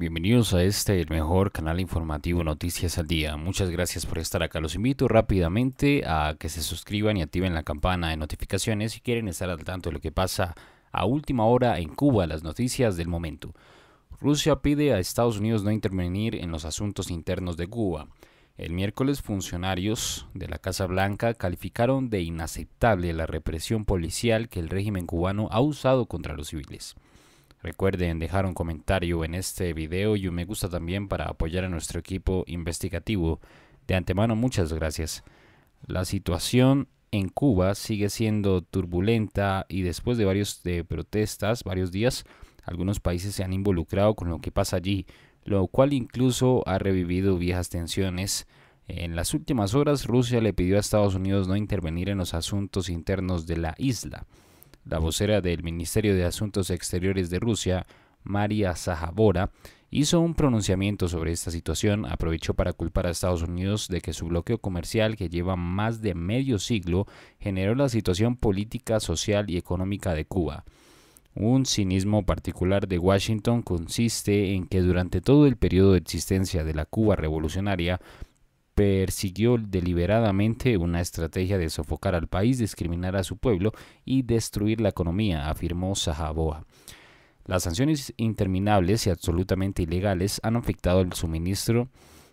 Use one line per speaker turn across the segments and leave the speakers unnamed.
Bienvenidos a este, el mejor canal informativo Noticias al Día. Muchas gracias por estar acá. Los invito rápidamente a que se suscriban y activen la campana de notificaciones si quieren estar al tanto de lo que pasa a última hora en Cuba, las noticias del momento. Rusia pide a Estados Unidos no intervenir en los asuntos internos de Cuba. El miércoles funcionarios de la Casa Blanca calificaron de inaceptable la represión policial que el régimen cubano ha usado contra los civiles. Recuerden dejar un comentario en este video y un me gusta también para apoyar a nuestro equipo investigativo. De antemano muchas gracias. La situación en Cuba sigue siendo turbulenta y después de varios de protestas, varios días, algunos países se han involucrado con lo que pasa allí, lo cual incluso ha revivido viejas tensiones. En las últimas horas Rusia le pidió a Estados Unidos no intervenir en los asuntos internos de la isla. La vocera del Ministerio de Asuntos Exteriores de Rusia, María Zahabora, hizo un pronunciamiento sobre esta situación, aprovechó para culpar a Estados Unidos de que su bloqueo comercial, que lleva más de medio siglo, generó la situación política, social y económica de Cuba. Un cinismo particular de Washington consiste en que durante todo el periodo de existencia de la Cuba revolucionaria, persiguió deliberadamente una estrategia de sofocar al país, discriminar a su pueblo y destruir la economía, afirmó Sajaboa. Las sanciones interminables y absolutamente ilegales han afectado el suministro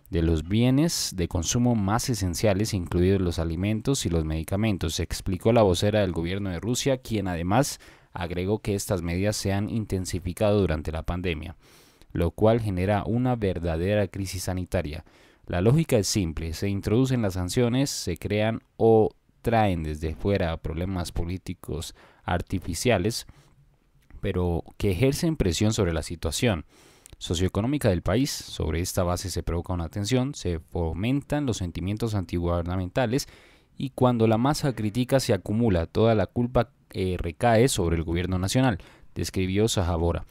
de los bienes de consumo más esenciales, incluidos los alimentos y los medicamentos, explicó la vocera del gobierno de Rusia, quien además agregó que estas medidas se han intensificado durante la pandemia, lo cual genera una verdadera crisis sanitaria. La lógica es simple, se introducen las sanciones, se crean o traen desde fuera problemas políticos artificiales, pero que ejercen presión sobre la situación socioeconómica del país. Sobre esta base se provoca una tensión, se fomentan los sentimientos antigubernamentales y cuando la masa critica se acumula, toda la culpa eh, recae sobre el gobierno nacional, describió Sajabora.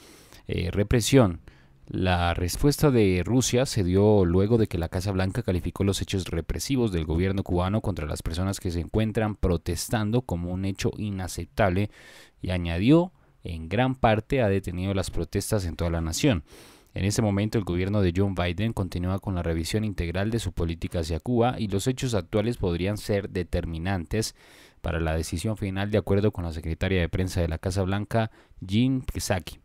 Eh, represión, la respuesta de Rusia se dio luego de que la Casa Blanca calificó los hechos represivos del gobierno cubano contra las personas que se encuentran protestando como un hecho inaceptable y añadió, en gran parte ha detenido las protestas en toda la nación. En ese momento el gobierno de John Biden continúa con la revisión integral de su política hacia Cuba y los hechos actuales podrían ser determinantes para la decisión final de acuerdo con la secretaria de prensa de la Casa Blanca, Jean Psaki.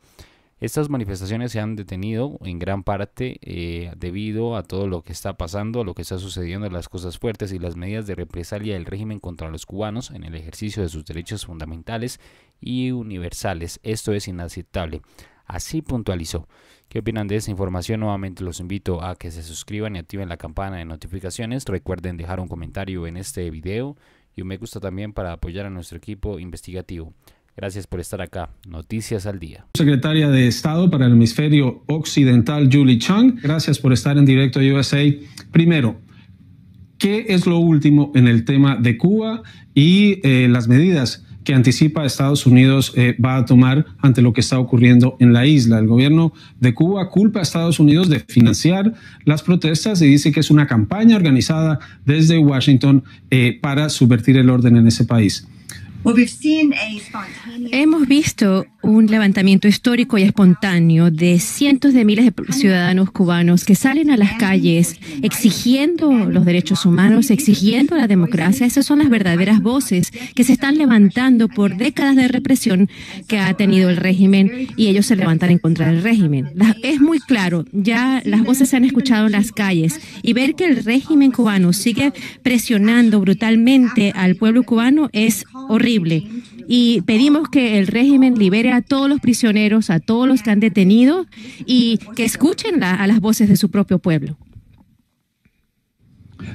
Estas manifestaciones se han detenido en gran parte eh, debido a todo lo que está pasando, lo que está sucediendo, las cosas fuertes y las medidas de represalia del régimen contra los cubanos en el ejercicio de sus derechos fundamentales y universales. Esto es inaceptable. Así puntualizó. ¿Qué opinan de esta información? Nuevamente los invito a que se suscriban y activen la campana de notificaciones. Recuerden dejar un comentario en este video y un me gusta también para apoyar a nuestro equipo investigativo. Gracias por estar acá. Noticias al día.
Secretaria de Estado para el Hemisferio Occidental, Julie Chang. Gracias por estar en directo a USA. Primero, ¿qué es lo último en el tema de Cuba y eh, las medidas? que anticipa Estados Unidos eh, va a tomar ante lo que está ocurriendo en la isla. El gobierno de Cuba culpa a Estados Unidos de financiar las protestas y dice que es una campaña organizada desde Washington eh, para subvertir el orden en ese país.
Hemos visto un levantamiento histórico y espontáneo de cientos de miles de ciudadanos cubanos que salen a las calles exigiendo los derechos humanos, exigiendo la democracia. Esas son las verdaderas voces que se están levantando por décadas de represión que ha tenido el régimen y ellos se levantan en contra del régimen. es muy claro, ya las voces se han escuchado en las calles y ver que el régimen cubano sigue presionando brutalmente al pueblo cubano es horrible. Y pedimos que el régimen libere a todos los prisioneros, a todos los que han detenido y que escuchen a las voces de su propio pueblo.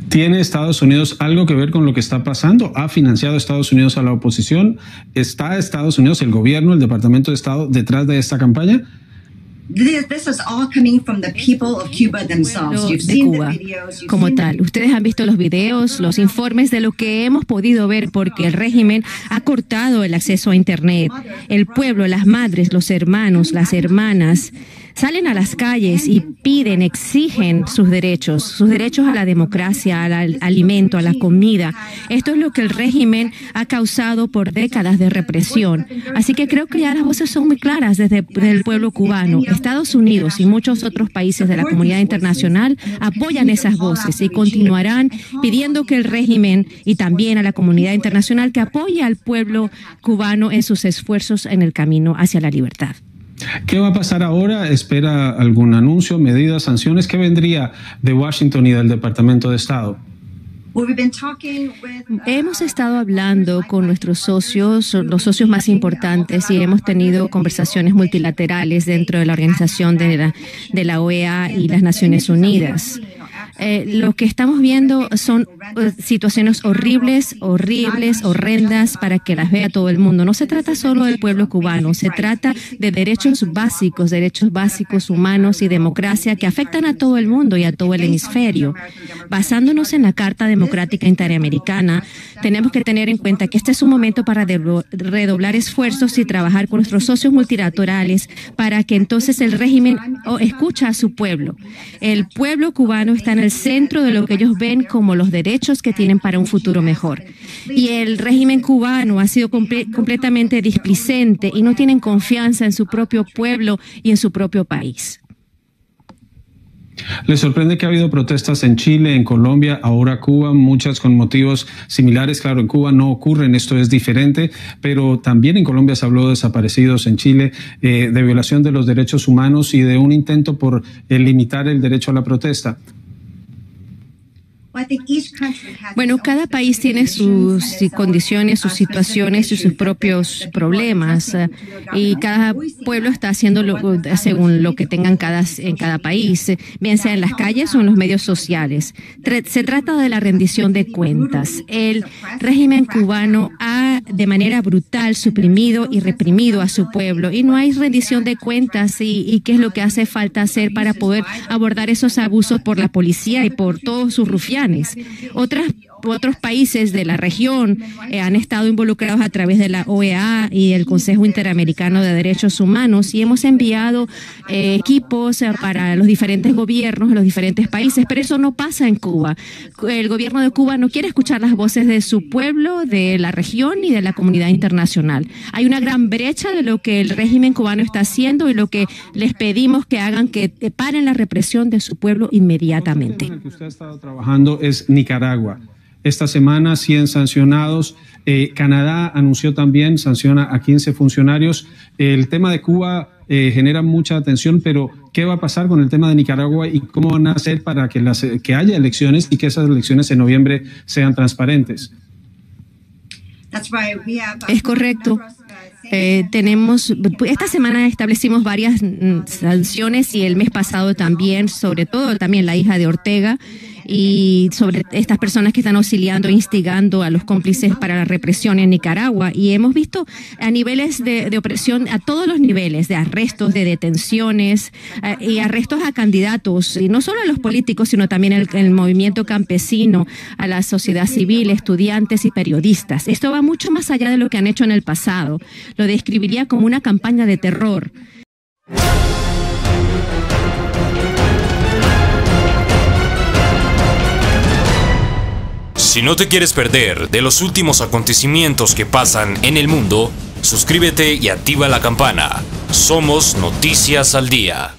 ¿Tiene Estados Unidos algo que ver con lo que está pasando? ¿Ha financiado Estados Unidos a la oposición? ¿Está Estados Unidos, el gobierno, el Departamento de Estado detrás de esta campaña?
coming from the como tal. Ustedes han visto los videos, los informes de lo que hemos podido ver porque el régimen ha cortado el acceso a Internet. El pueblo, las madres, los hermanos, las hermanas salen a las calles y piden, exigen sus derechos, sus derechos a la democracia, al alimento, a la comida. Esto es lo que el régimen ha causado por décadas de represión. Así que creo que ya las voces son muy claras desde el pueblo cubano. Estados Unidos y muchos otros países de la comunidad internacional apoyan esas voces y continuarán pidiendo que el régimen y también a la comunidad internacional que apoye al pueblo cubano en sus esfuerzos en el camino hacia la libertad.
¿Qué va a pasar ahora? ¿Espera algún anuncio, medidas, sanciones? ¿Qué vendría de Washington y del Departamento de Estado? Uh,
hemos estado hablando con nuestros socios, los socios más importantes, y hemos tenido conversaciones multilaterales dentro de la organización de la, de la OEA y las Naciones Unidas. Eh, lo que estamos viendo son eh, situaciones horribles, horribles, horrendas para que las vea todo el mundo. No se trata solo del pueblo cubano, se trata de derechos básicos, derechos básicos humanos y democracia que afectan a todo el mundo y a todo el hemisferio. Basándonos en la Carta Democrática Interamericana, tenemos que tener en cuenta que este es un momento para redoblar esfuerzos y trabajar con nuestros socios multilaterales para que entonces el régimen oh, escuche a su pueblo. El pueblo cubano está en el centro de lo que ellos ven como los derechos que tienen para un futuro mejor. Y el régimen cubano ha sido completamente displicente y no tienen confianza en su propio pueblo y en su propio país.
¿Le sorprende que ha habido protestas en Chile, en Colombia, ahora Cuba, muchas con motivos similares? Claro, en Cuba no ocurren, esto es diferente, pero también en Colombia se habló de desaparecidos, en Chile eh, de violación de los derechos humanos y de un intento por eh, limitar el derecho a la protesta.
Bueno, cada país tiene sus condiciones, sus situaciones y sus propios problemas eh, y cada pueblo está haciendo lo, según lo que tengan cada, en cada país, bien sea en las calles o en los medios sociales. Se trata de la rendición de cuentas. El régimen cubano ha de manera brutal suprimido y reprimido a su pueblo. Y no hay rendición de cuentas y, qué es lo que hace falta hacer para poder abordar esos abusos por la policía y por todos sus rufianes. Otras otros países de la región eh, han estado involucrados a través de la OEA y el Consejo Interamericano de Derechos Humanos y hemos enviado eh, equipos eh, para los diferentes gobiernos, de los diferentes países, pero eso no pasa en Cuba. El gobierno de Cuba no quiere escuchar las voces de su pueblo, de la región y de la comunidad internacional. Hay una gran brecha de lo que el régimen cubano está haciendo y lo que les pedimos que hagan, que paren la represión de su pueblo inmediatamente. El
que usted ha estado trabajando es Nicaragua esta semana 100 sancionados. Eh, Canadá anunció también, sanciona a 15 funcionarios. El tema de Cuba eh, genera mucha atención, pero ¿qué va a pasar con el tema de Nicaragua y cómo van a hacer para que, que haya elecciones y que esas elecciones en noviembre sean transparentes?
Uh, es correcto. Eh, tenemos, esta semana establecimos varias mm, sanciones y el mes pasado también, sobre todo también la hija de Ortega y sobre estas personas que están auxiliando, instigando a los cómplices para la represión en Nicaragua. Y hemos visto a niveles de, opresión, a todos los niveles, de arrestos, de detenciones eh, y arrestos a candidatos, y no solo a los políticos, sino también al movimiento campesino, a la sociedad civil, estudiantes y periodistas. Esto va mucho más allá de lo que han hecho en el pasado lo describiría como una campaña de terror.
Si no te quieres perder de los últimos acontecimientos que pasan en el mundo, suscríbete y activa la campana. Somos Noticias al Día.